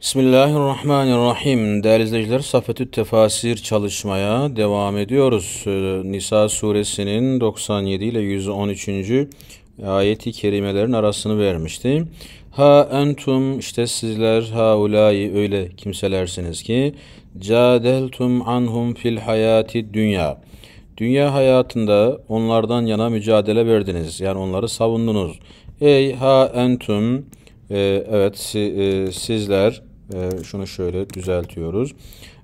Bismillahirrahmanirrahim. Değerli izleyiciler, Safetü Tefasir çalışmaya devam ediyoruz. Ee, Nisa suresinin 97 ile 113. ayeti kerimelerin arasını vermişti. Ha entum işte sizler ha ulayi öyle kimselersiniz ki cadeltum anhum fil hayati dünya. Dünya hayatında onlardan yana mücadele verdiniz. Yani onları savundunuz. Ey ha entum e, evet si, e, sizler e, şunu şöyle düzeltiyoruz.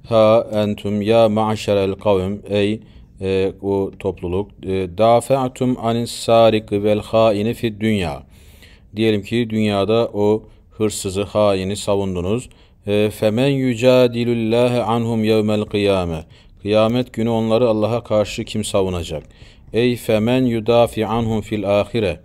Ha entum ya el kavim ey e, o topluluk e, dafa'tum anis sarik vel haini fi dünya. Diyelim ki dünyada o hırsızı, haini savundunuz. E, femen yücadilullahi anhum yevmel kıyame. Kıyamet günü onları Allah'a karşı kim savunacak? Ey femen yudafi anhum fil ahire.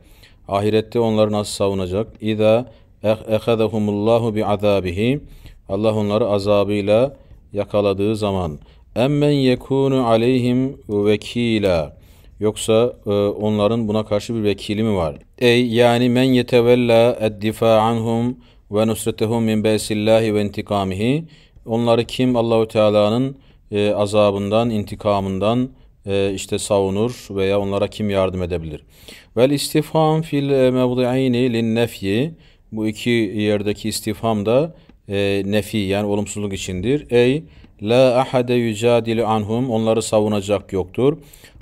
Ahirette onları nasıl savunacak? İza ehezehumullahu bi azabihim Allah onları azabıyla yakaladığı zaman emmen yekunu aleyhim vekila yoksa e, onların buna karşı bir vekili mi var? Ey yani men yetevella eddifa anhum ve nusretehum min besillahi ve intikamihi onları kim Allahu Teala'nın e, azabından, intikamından e, işte savunur veya onlara kim yardım edebilir? Vel istifham fil mevdi'ini lin nefyi bu iki yerdeki istifham da e, nefi yani olumsuzluk içindir. Ey la ahade yücadilu anhum onları savunacak yoktur.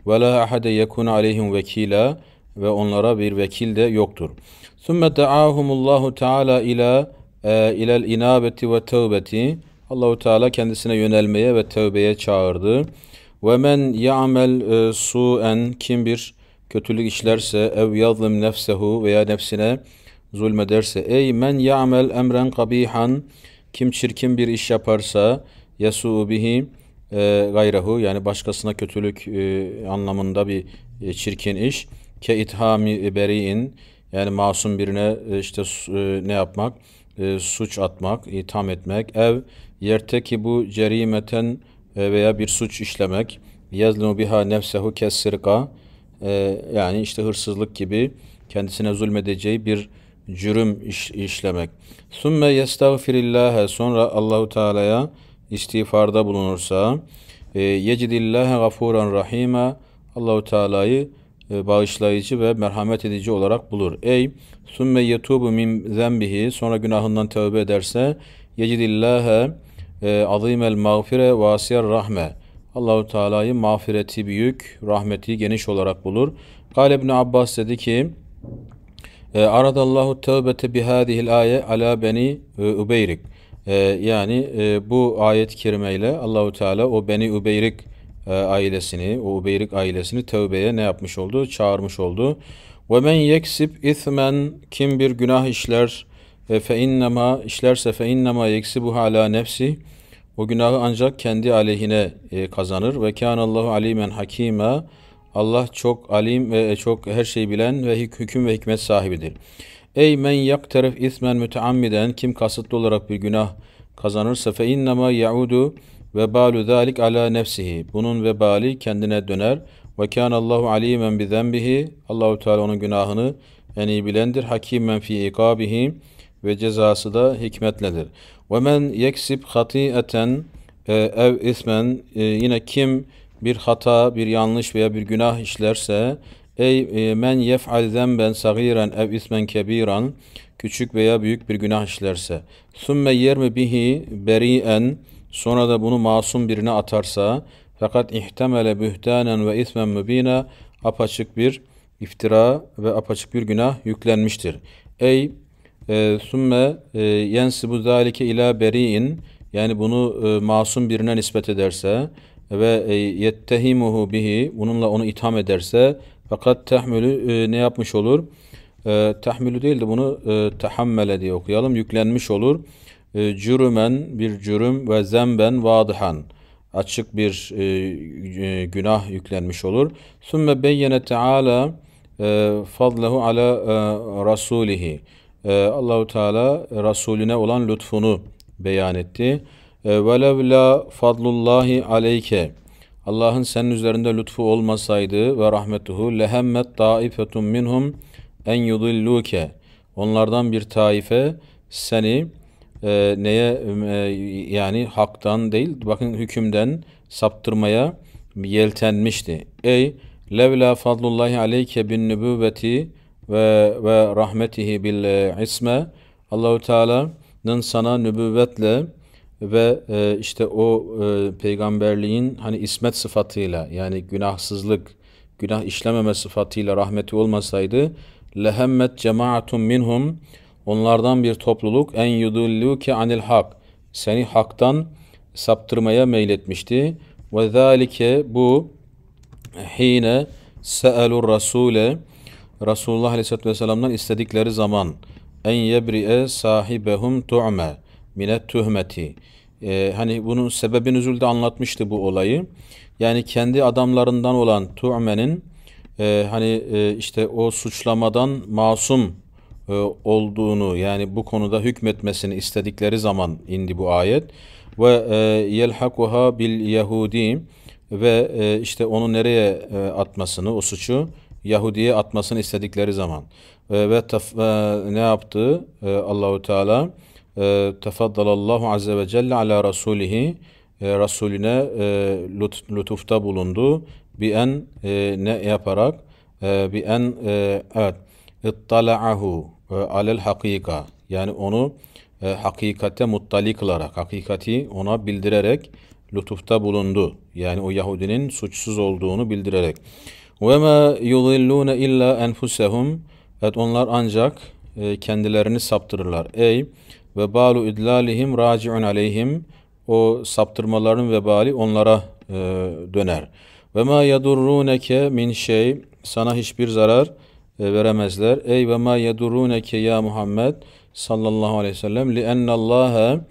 Ve la ahade yekun aleyhim vekila ve onlara bir vekil de yoktur. Sümme da'ahumullahu Teala ila e, inabeti ve tevbeti. Allahu Teala kendisine yönelmeye ve tevbeye çağırdı. Ve men ya'mel e, su'en kim bir kötülük işlerse ev yazlim nefsehu veya nefsine zulmederse ey men ya'mel emren kabihan kim çirkin bir iş yaparsa yasu bihi e, gayrehu yani başkasına kötülük e, anlamında bir e, çirkin iş ke ithami beriin yani masum birine e, işte e, ne yapmak e, suç atmak itham etmek ev yerte ki bu cerimeten e, veya bir suç işlemek yazlimu biha nefsehu kessirka e, yani işte hırsızlık gibi kendisine zulmedeceği bir cürüm iş, işlemek. Sümme yestağfirillâhe sonra Allahu Teala'ya istiğfarda bulunursa e, yecidillâhe gafûran rahîme Allahu Teala'yı e, bağışlayıcı ve merhamet edici olarak bulur. Ey sümme yetubu min zembihi sonra günahından tövbe ederse yecidillâhe e, azîmel mağfire vasiyer rahme Allahu Teala'yı mağfireti büyük, rahmeti geniş olarak bulur. Galib Abbas dedi ki e, aradallahu tevbete bihadihil aye ala beni Übeyrik. E, e, yani bu ayet-i kerimeyle Allahu Teala o beni Übeyrik ailesini, o Übeyrik ailesini tövbeye ne yapmış oldu? Çağırmış oldu. Ve men yeksib ithmen kim bir günah işler fe innema işlerse fe innema yeksibu hala nefsi o günahı ancak kendi aleyhine kazanır ve kana Allahu alimen hakîmâ Allah çok alim ve çok her şeyi bilen ve hüküm ve hikmet sahibidir. Ey men yakterif ismen müteammiden kim kasıtlı olarak bir günah kazanırsa fe innema yaudu ve balu zalik ala nefsihi. Bunun vebali kendine döner. Ve kânallahu alimen bi zenbihi. Allahu Teala onun günahını en iyi bilendir. Hakimen fi ikabihi ve cezası da hikmetledir. Ve men yeksib hati'eten e, ev ismen e, yine kim bir hata, bir yanlış veya bir günah işlerse ey e, men yef'al zemben sagiren ev ismen kebiran küçük veya büyük bir günah işlerse sümme yermi bihi beri'en sonra da bunu masum birine atarsa fakat ihtemele bühtanen ve ismen mübine apaçık bir iftira ve apaçık bir günah yüklenmiştir. Ey e, sümme e, yensibu zalike ila beri'in yani bunu e, masum birine nispet ederse ve e, yettehimuhu bihi bununla onu itham ederse fakat tahmülü e, ne yapmış olur? E, tehmülü değil de bunu e, tahammele diye okuyalım. Yüklenmiş olur. E, cürümen bir cürüm ve zemben vadıhan açık bir e, e, günah yüklenmiş olur. Sümme beyyene teala e, fadlehu ala e, rasulihi. E, Allahu Teala e, Resulüne olan lütfunu beyan etti. Ee, velevla fadlullahi aleyke Allah'ın senin üzerinde lütfu olmasaydı ve rahmetuhu lehemmet taifetun minhum en yudilluke onlardan bir taife seni e, neye e, yani haktan değil bakın hükümden saptırmaya yeltenmişti. Ey levla fadlullahi aleyke bin nübüvveti ve ve rahmetihi bil isme Allahu Teala'nın sana nübüvvetle ve e, işte o e, peygamberliğin hani ismet sıfatıyla yani günahsızlık, günah işlememe sıfatıyla rahmeti olmasaydı lehemmet cemaatun minhum onlardan bir topluluk en yudulluke anil hak seni haktan saptırmaya meyletmişti. Ve zalike bu hine seelur rasule Resulullah Aleyhisselatü Vesselam'dan istedikleri zaman en yebri'e sahibehum tu'me minet tuhmeti. Ee, hani bunun sebebi nüzulde anlatmıştı bu olayı. Yani kendi adamlarından olan Tuğmen'in e, hani e, işte o suçlamadan masum e, olduğunu yani bu konuda hükmetmesini istedikleri zaman indi bu ayet. Ve e, yelhakuha bil Yahudi ve e, işte onu nereye e, atmasını o suçu Yahudi'ye atmasını istedikleri zaman e, ve taf, e, ne yaptı e, Allahu Teala? Ee, tefaddalallahu azze ve celle ala rasulihi e, Resulüne e, lut, lütufta bulundu. bi en e, ne yaparak e, bir en e, evet ittala'ahu e, alel hakika yani onu e, hakikate muttali kılarak hakikati ona bildirerek lütufta bulundu. Yani o Yahudinin suçsuz olduğunu bildirerek. Ve ma yudillune illa enfusehum. Evet onlar ancak e, kendilerini saptırırlar. Ey ve balu idlalihim raciun aleyhim o saptırmaların vebali onlara e, döner. Ve ma yadurruneke min şey sana hiçbir zarar e, veremezler. Ey ve ma yadurruneke ya Muhammed sallallahu aleyhi ve sellem li ennallaha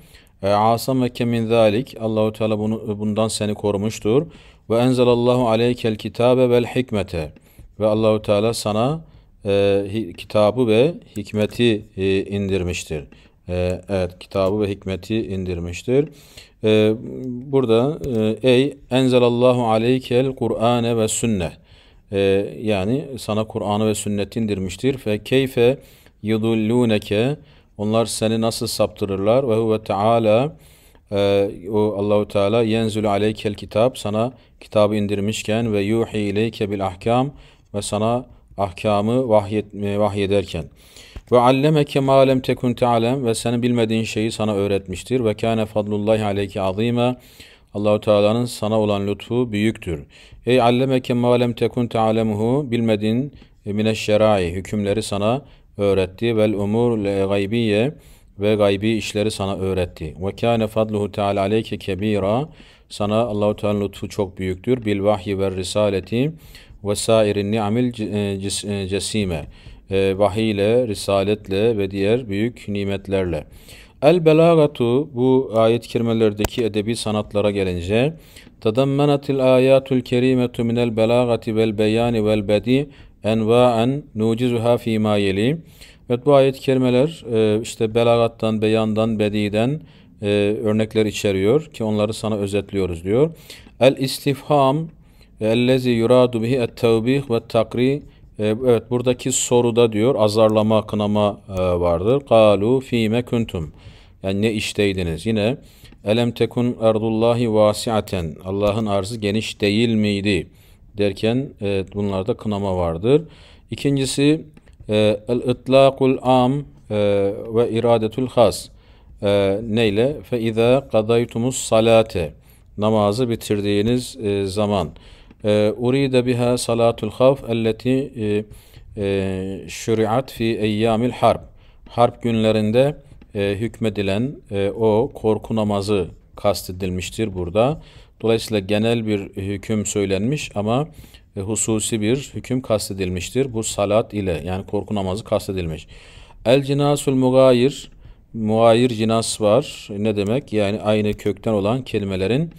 e, asameke min zalik Allahu Teala bunu bundan seni korumuştur. Ve enzelallahu aleykel kitabe vel hikmete ve Allahu Teala sana e, kitabı ve hikmeti e, indirmiştir. Ee, evet kitabı ve hikmeti indirmiştir. E, burada e, ey enzelallahu aleykel Kur'ane ve sünne e, ee, yani sana Kur'an'ı ve sünneti indirmiştir. Fe keyfe yudullûneke onlar seni nasıl saptırırlar ve huve teala e, o Allahu Teala yenzülü aleykel kitap sana kitabı indirmişken ve yuhi ileyke bil ahkam ve sana ahkamı vahyet, vahyederken. Ve allemeke ki lem tekun te'alem ve senin bilmediğin şeyi sana öğretmiştir. Ve kâne fadlullahi aleyke azîme. Allahu Teala'nın sana olan lütfu büyüktür. Ey allemeke ki lem tekun te'alemuhu bilmediğin e, mineşşerai hükümleri sana öğretti. Vel umur le ve gaybi işleri sana öğretti. Ve kâne fadluhu teâlâ aleyke kebîrâ. Sana Allahu Teala'nın lütfu çok büyüktür. Bil vahyi ve risaleti ve sairin ni'amil e, e, cesime e, vahiy ile, risaletle ve diğer büyük nimetlerle. El belagatu bu ayet kirmelerdeki edebi sanatlara gelince tadammenatil ayatul kerimetu minel belagati vel beyani vel bedi enva'en nucizuha fîmâ yeli. Evet bu ayet kerimeler e, işte belagattan, beyandan, bediden e, örnekler içeriyor ki onları sana özetliyoruz diyor. El istifham ellezî yuradu bihi et tevbih ve takri ee, evet buradaki soruda diyor azarlama kınama e, vardır. Kalu fime kuntum. Yani ne işteydiniz? Yine elem tekun ardullahi vasiaten. Allah'ın arzı geniş değil miydi? Derken evet, bunlarda kınama vardır. İkincisi e, el itlaqul am e, ve iradetul has. Neyle? Fe izâ kadaytumus salate. Namazı bitirdiğiniz zaman. Ee, uride biha salatul havf elleti e, e, şuriat fi eyyamil harb. Harp günlerinde e, hükmedilen o korku namazı kastedilmiştir burada. Dolayısıyla genel bir hüküm söylenmiş ama hususi bir hüküm kastedilmiştir. Bu salat ile yani korku namazı kastedilmiş. El cinasul mugayir, muayir cinas var. Ne demek? Yani aynı kökten olan kelimelerin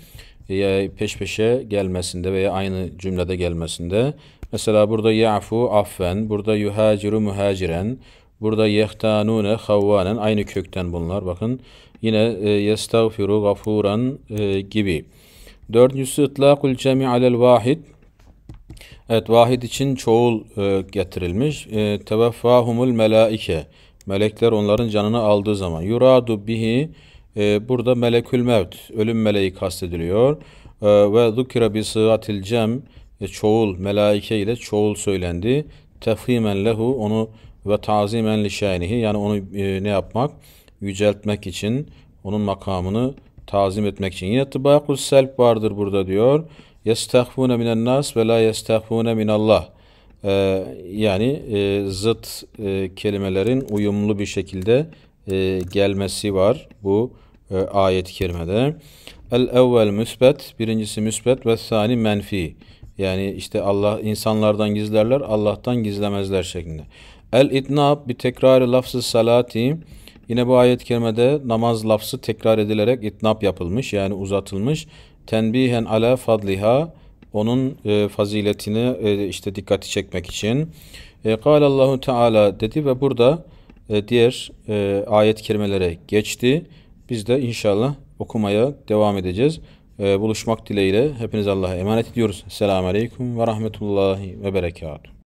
peş peşe gelmesinde veya aynı cümlede gelmesinde. Mesela burada ya'fu affen, burada yuhaciru muhaciren, burada yehtanune havvanen aynı kökten bunlar. Bakın yine e, yestağfiru gafuran e, gibi. Dördüncüsü itlakul cemi alel vahid. Evet vahid için çoğul e, getirilmiş. E, Teveffahumul melaike. Melekler onların canını aldığı zaman. Yuradu bihi e, burada melekül mevt, ölüm meleği kastediliyor. E, ve zukira bi sıgatil cem, e, çoğul, melaike ile çoğul söylendi. Tefhimen lehu, onu ve tazimen li şanihi, yani onu e, ne yapmak? Yüceltmek için, onun makamını tazim etmek için. Yine tıbakus selp vardır burada diyor. Yestahfune minen nas ve la yestahfune minallah. Ee, yani e, zıt e, kelimelerin uyumlu bir şekilde e, gelmesi var bu e, ayet-i kerimede. El evvel müsbet, birincisi müsbet ve sani menfi. Yani işte Allah insanlardan gizlerler, Allah'tan gizlemezler şeklinde. El itnab bir tekrar lafzı salati. Yine bu ayet-i kerimede namaz lafzı tekrar edilerek itnab yapılmış yani uzatılmış. Tenbihen ala fadliha onun e, faziletini e, işte dikkati çekmek için. E, Allahu Teala dedi ve burada e, diğer e, ayet kelimelere geçti. Biz de inşallah okumaya devam edeceğiz. E, buluşmak dileğiyle hepiniz Allah'a emanet ediyoruz. Selamun Aleyküm ve Rahmetullahi ve Berekatuhu.